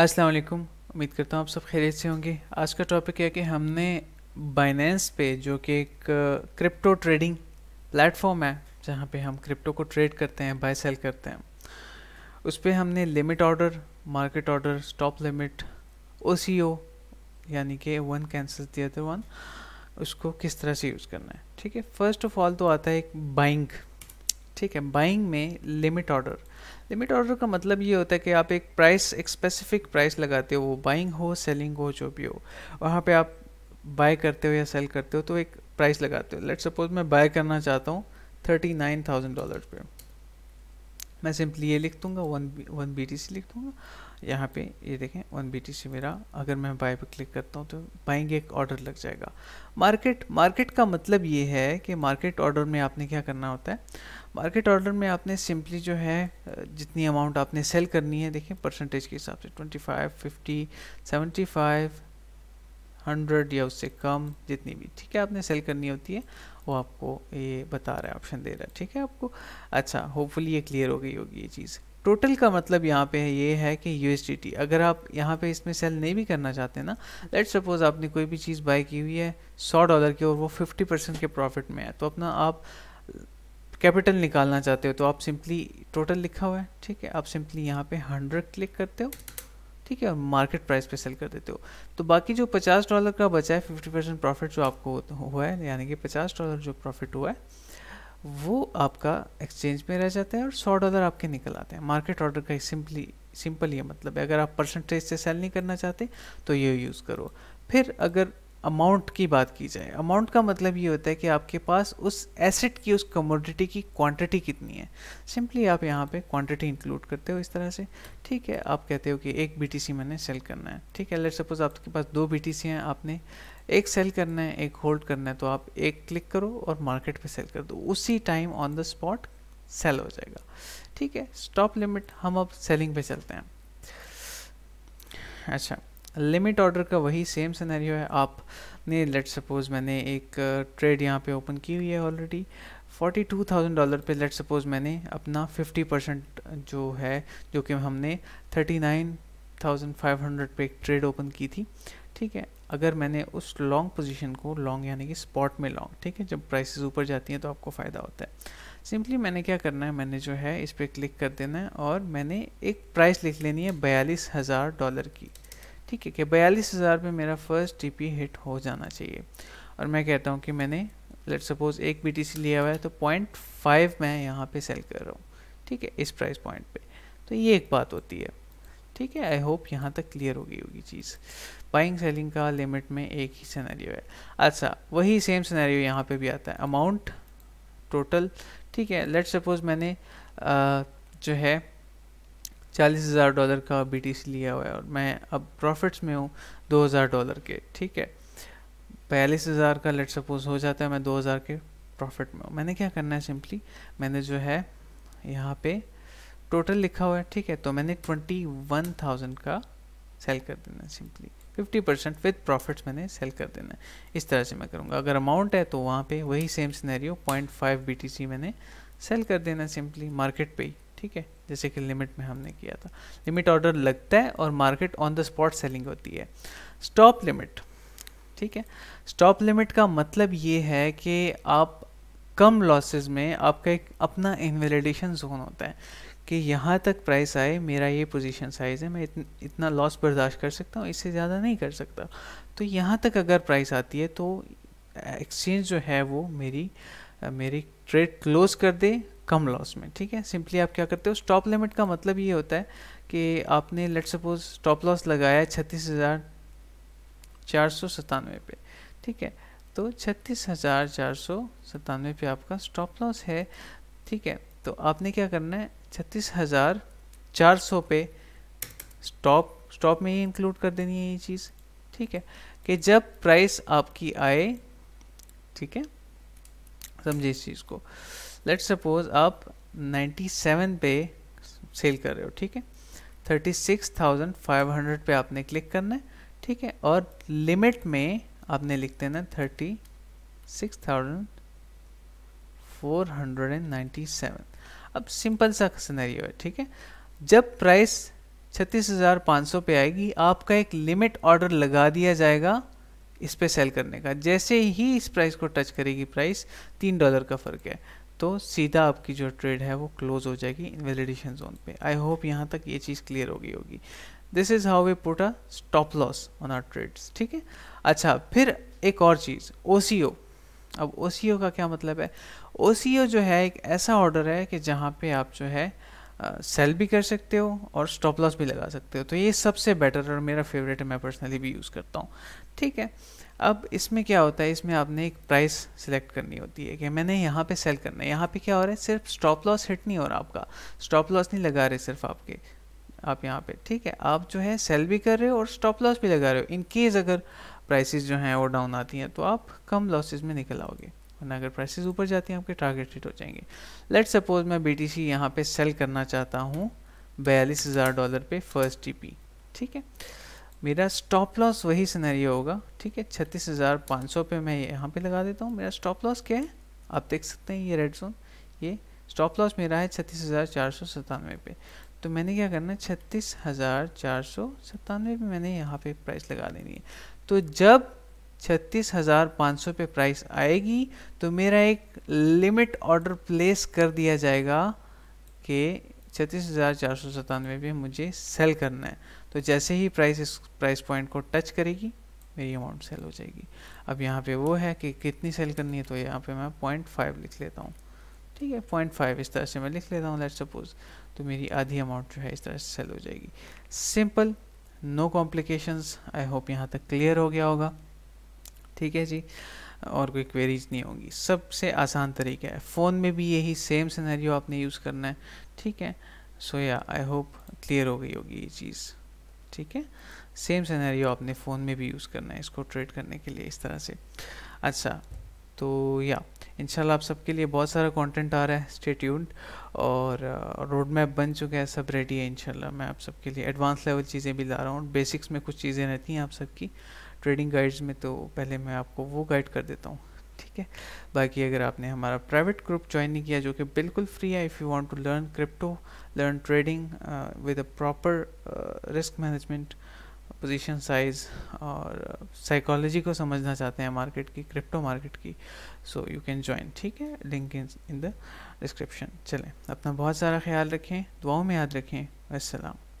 अस्सलाम वालेकुम उम्मीद करता हूँ आप सब खैरियत से होंगे आज का टॉपिक है कि हमने बाइनेंस पे जो कि एक क्रिप्टो ट्रेडिंग प्लेटफॉर्म है जहाँ पे हम क्रिप्टो को ट्रेड करते हैं बाय सेल करते हैं उस पर हमने limit order market order stop limit ओ यानी कि वन कैंसिल दिया था वन उसको किस तरह से यूज़ करना है ठीक है फर्स्ट ऑफ ऑल तो आता है एक बाइंग ठीक है बाइंग में लिमिट ऑर्डर लिमिट ऑर्डर का मतलब ये होता है कि आप एक प्राइस एक स्पेसिफिक प्राइस लगाते हो वो बाइंग हो सेलिंग हो जो भी हो वहाँ पे आप बाय करते हो या सेल करते हो तो एक प्राइस लगाते हो लेट सपोज मैं बाय करना चाहता हूँ थर्टी नाइन थाउजेंड डॉलर पर मैं सिंपली ये लिख दूँगा one one B T C लिख दूँगा यहाँ पे ये देखें वन बी मेरा अगर मैं बाय पे क्लिक करता हूँ तो बाइंग एक ऑर्डर लग जाएगा मार्केट मार्केट का मतलब ये है कि मार्केट ऑर्डर में आपने क्या करना होता है मार्केट ऑर्डर में आपने सिंपली जो है जितनी अमाउंट आपने सेल करनी है देखें परसेंटेज के हिसाब से twenty five fifty seventy five hundred या उससे कम जितनी भी ठीक है आपने सेल करनी होती है वो आपको ये बता रहा है ऑप्शन दे रहा है ठीक है आपको अच्छा होपफुली ये क्लियर हो गई होगी ये चीज़ टोटल का मतलब यहाँ पे ये है कि यू अगर आप यहाँ पे इसमें सेल नहीं भी करना चाहते ना लेट सपोज़ आपने कोई भी चीज़ बाई की हुई है सौ डॉलर की और वो फिफ्टी परसेंट के प्रॉफिट में है तो अपना आप कैपिटल निकालना चाहते हो तो आप सिंपली टोटल लिखा हुआ है ठीक है आप सिंपली यहाँ पे हंड्रेड क्लिक करते हो ठीक है और मार्केट प्राइस पे सेल कर देते हो तो बाकी जो पचास डॉलर का बचा है फिफ्टी परसेंट प्रॉफिट जो आपको हुआ है यानी कि पचास डॉलर जो प्रॉफिट हुआ है वो आपका एक्सचेंज में रह जाता है और सौ डॉलर आपके निकल आते हैं मार्केट ऑर्डर का सिंपली सिंपल ये मतलब है अगर आप परसेंटेज से सेल नहीं करना चाहते तो ये यूज़ करो फिर अगर अमाउंट की बात की जाए अमाउंट का मतलब ये होता है कि आपके पास उस एसेट की उस कमोडिटी की क्वांटिटी कितनी है सिंपली आप यहाँ पे क्वांटिटी इंक्लूड करते हो इस तरह से ठीक है आप कहते हो कि एक बी मैंने सेल करना है ठीक है लेट सपोज आपके पास दो बी हैं आपने एक सेल करना है एक होल्ड करना है तो आप एक क्लिक करो और मार्केट पे सेल कर दो उसी time on the spot sell हो जाएगा ठीक है स्टॉप लिमिट हम अब सेलिंग पे चलते हैं अच्छा लिमिट ऑर्डर का वही सेम सिनेरियो है आपने लेट सपोज मैंने एक ट्रेड यहाँ पे ओपन की हुई है already forty two thousand dollar पे लेट सपोज मैंने अपना फिफ्टी परसेंट जो है जो कि हमने thirty nine thousand five hundred पे एक ट्रेड ओपन की थी ठीक है अगर मैंने उस लॉन्ग पोजीशन को लॉन्ग यानी कि स्पॉट में लॉन्ग ठीक है जब प्राइसेस ऊपर जाती हैं तो आपको फ़ायदा होता है सिंपली मैंने क्या करना है मैंने जो है इस पर क्लिक कर देना है और मैंने एक प्राइस लिख लेनी है बयालीस हज़ार डॉलर की ठीक है कि बयालीस हज़ार में मेरा फर्स्ट टीपी हिट हो जाना चाहिए और मैं कहता हूँ कि मैंने लेट सपोज एक बी लिया हुआ है तो पॉइंट फाइव मैं यहाँ पर सेल कर रहा हूँ ठीक है इस प्राइस पॉइंट पर तो ये एक बात होती है ठीक है आई होप यहाँ तक क्लियर हो गई होगी चीज़ बाइंग सेलिंग का लिमिट में एक ही सिनेरियो है अच्छा वही सेम सिनेरियो यहाँ पे भी आता है अमाउंट टोटल ठीक है लेट सपोज मैंने आ, जो है चालीस हज़ार डॉलर का बी लिया हुआ है और मैं अब प्रॉफिट्स में हूँ दो हज़ार डॉलर के ठीक है बयालीस हज़ार का लेट सपोज हो जाता है मैं दो हज़ार के प्रॉफिट में हूँ मैंने क्या करना है सिंपली मैंने जो है यहाँ पे टोटल लिखा हुआ है ठीक है तो मैंने ट्वेंटी वन थाउजेंड का सेल कर देना simply fifty percent with profit मैंने सेल कर देना इस तरह से मैं करूँगा अगर अमाउंट है तो वहाँ पे वही same scenario point five B मैंने सेल कर देना सिंपली मार्केट पे ही ठीक है जैसे कि लिमिट में हमने किया था लिमिट ऑर्डर लगता है और market on the spot selling होती है स्टॉप लिमिट ठीक है स्टॉप लिमिट का मतलब ये है कि आप कम लॉसेस में आपका एक अपना इनवेलिडेशन जोन होता है कि यहाँ तक प्राइस आए मेरा ये पोजीशन साइज़ है मैं इतन, इतना लॉस बर्दाश्त कर सकता हूँ इससे ज़्यादा नहीं कर सकता तो यहाँ तक अगर प्राइस आती है तो एक्सचेंज जो है वो मेरी मेरी ट्रेड क्लोज कर दे कम लॉस में ठीक है सिंपली आप क्या करते हो स्टॉप लिमिट का मतलब ये होता है कि आपने लेट सपोज स्टॉप लॉस लगाया छत्तीस हज़ार चार सौ सतानवे पे ठीक है तो छत्तीस हज़ार चार सौ सतानवे पे आपका स्टॉप लॉस है ठीक है तो आपने क्या करना है छत्तीस हज़ार चार सौ पे स्टॉप स्टॉप में ही इंक्लूड कर देनी है ये चीज़ ठीक है कि जब प्राइस आपकी आए ठीक है समझे इस चीज़ को लेट्स सपोज आप 97 पे सेल कर रहे हो ठीक है 36,500 पे आपने क्लिक करना है ठीक है और लिमिट में आपने लिख देना थर्टी सिक्स थाउजेंड 497 अब सिंपल सा सिनेरियो है ठीक है जब प्राइस 36,500 पे आएगी आपका एक लिमिट ऑर्डर लगा दिया जाएगा इस पे सेल करने का जैसे ही इस प्राइस को टच करेगी प्राइस तीन डॉलर का फ़र्क है तो सीधा आपकी जो ट्रेड है वो क्लोज हो जाएगी इन्वेलिडेशन जोन पे आई होप यहाँ तक ये चीज़ क्लियर हो गई होगी this is how we put a stop loss on our trades ठीक है अच्छा फिर एक और चीज़ ओ अब ओ का क्या मतलब है ओ जो है एक ऐसा ऑर्डर है कि जहाँ पे आप जो है सेल भी कर सकते हो और स्टॉप लॉस भी लगा सकते हो तो ये सबसे बेटर और मेरा फेवरेट है मैं पर्सनली भी यूज़ करता हूँ ठीक है अब इसमें क्या होता है इसमें आपने एक प्राइस सिलेक्ट करनी होती है कि मैंने यहाँ पे सेल करना है यहाँ पे क्या हो रहा है सिर्फ स्टॉप लॉस हिट नहीं हो रहा आपका स्टॉप लॉस नहीं लगा रहे सिर्फ आपके आप यहाँ पे ठीक है आप जो है सेल भी कर रहे हो और स्टॉप लॉस भी लगा रहे हो इन केस अगर प्राइसेस जो हैं वो डाउन आती हैं तो आप कम लॉसेज में निकल आओगे वरना अगर प्राइसेस ऊपर जाती हैं आपके टारगेट हिट हो जाएंगे लेट सपोज मैं बी टी सी यहाँ पर सेल करना चाहता हूँ बयालीस हज़ार डॉलर पे फर्स्ट टी पी ठीक है मेरा स्टॉप लॉस वही सिनेरियो होगा ठीक है छत्तीस हज़ार पाँच सौ पे मैं यहाँ पे लगा देता हूँ मेरा स्टॉप लॉस क्या है आप देख सकते हैं ये रेड जोन ये स्टॉप लॉस मेरा है छत्तीस हज़ार चार सौ सतानवे पे तो मैंने क्या करना है छत्तीस हज़ार चार सौ सत्तानवे पर मैंने यहाँ पे प्राइस लगा देनी है तो जब छत्तीस हज़ार पाँच सौ पे प्राइस आएगी तो मेरा एक लिमिट ऑर्डर प्लेस कर दिया जाएगा कि छत्तीस हज़ार चार सौ सतानवे पर मुझे सेल करना है तो जैसे ही प्राइस इस प्राइस पॉइंट को टच करेगी मेरी अमाउंट सेल हो जाएगी अब यहाँ पे वो है कि कितनी सेल करनी है तो यहाँ पे मैं पॉइंट फाइव लिख लेता हूँ ठीक है पॉइंट फाइव इस तरह से मैं लिख लेता हूँ लेट सपोज तो मेरी आधी अमाउंट जो है इस तरह से सेल हो जाएगी simple no complications I hope यहाँ तक क्लियर हो गया होगा ठीक है जी और कोई क्वेरीज नहीं होंगी सबसे आसान तरीका है फ़ोन में भी यही सेम सिनेरियो आपने यूज़ करना है ठीक है सो या आई होप क्लियर हो गई होगी ये चीज़ ठीक है सेम सिनेरियो आपने फ़ोन में भी यूज़ करना है इसको ट्रेड करने के लिए इस तरह से अच्छा तो या इंशाल्लाह आप सबके लिए बहुत सारा कंटेंट आ रहा है स्टेट्यूड और रोड uh, मैप बन चुका है सब रेडी है इंशाल्लाह मैं आप सबके लिए एडवांस लेवल चीज़ें भी ला रहा हूँ बेसिक्स में कुछ चीज़ें रहती हैं आप सबकी ट्रेडिंग गाइड्स में तो पहले मैं आपको वो गाइड कर देता हूँ ठीक है बाकी अगर आपने हमारा प्राइवेट ग्रुप ज्वाइन नहीं किया जो कि बिल्कुल फ्री है if you want to learn crypto learn trading with a proper risk management position size और साइकोलॉजी uh, को समझना चाहते हैं मार्केट की क्रिप्टो मार्केट की सो यू कैन ज्वाइन ठीक है link in in the description चलें अपना बहुत सारा ख्याल रखें दुआओं में याद रखें असलम